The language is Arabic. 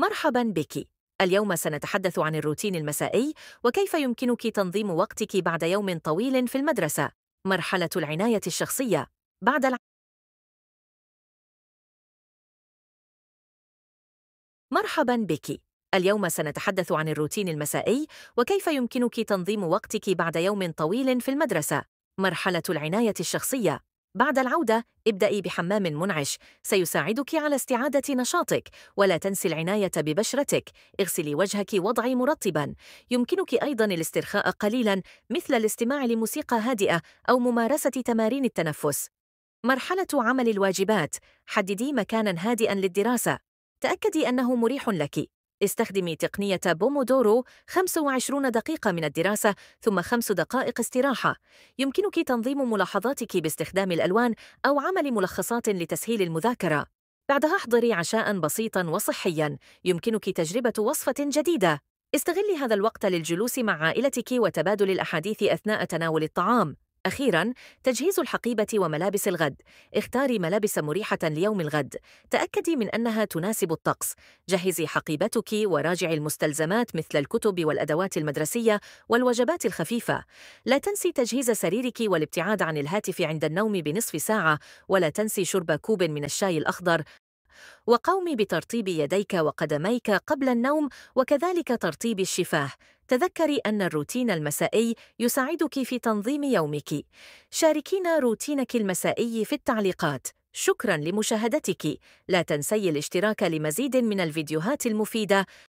مرحبا بك اليوم سنتحدث عن الروتين المسائي وكيف يمكنك تنظيم وقتك بعد يوم طويل في المدرسه مرحله العنايه الشخصيه بعد الع... مرحبا بك اليوم سنتحدث عن الروتين المسائي وكيف يمكنك تنظيم وقتك بعد يوم طويل في المدرسه مرحله العنايه الشخصيه بعد العودة ابدأي بحمام منعش سيساعدك على استعادة نشاطك ولا تنسي العناية ببشرتك اغسلي وجهك وضعي مرطبا يمكنك أيضا الاسترخاء قليلا مثل الاستماع لموسيقى هادئة أو ممارسة تمارين التنفس مرحلة عمل الواجبات حددي مكانا هادئا للدراسة تأكدي أنه مريح لك استخدمي تقنية بومودورو 25 دقيقة من الدراسة ثم 5 دقائق استراحة. يمكنك تنظيم ملاحظاتك باستخدام الألوان أو عمل ملخصات لتسهيل المذاكرة. بعدها احضري عشاء بسيطا وصحيا. يمكنك تجربة وصفة جديدة. استغلي هذا الوقت للجلوس مع عائلتك وتبادل الأحاديث أثناء تناول الطعام. أخيراً، تجهيز الحقيبة وملابس الغد. اختاري ملابس مريحة ليوم الغد. تأكدي من أنها تناسب الطقس. جهزي حقيبتك وراجعي المستلزمات مثل الكتب والأدوات المدرسية والوجبات الخفيفة. لا تنسي تجهيز سريرك والابتعاد عن الهاتف عند النوم بنصف ساعة، ولا تنسي شرب كوب من الشاي الأخضر وقوم بترطيب يديك وقدميك قبل النوم وكذلك ترطيب الشفاه تذكري أن الروتين المسائي يساعدك في تنظيم يومك شاركينا روتينك المسائي في التعليقات شكرا لمشاهدتك لا تنسي الاشتراك لمزيد من الفيديوهات المفيدة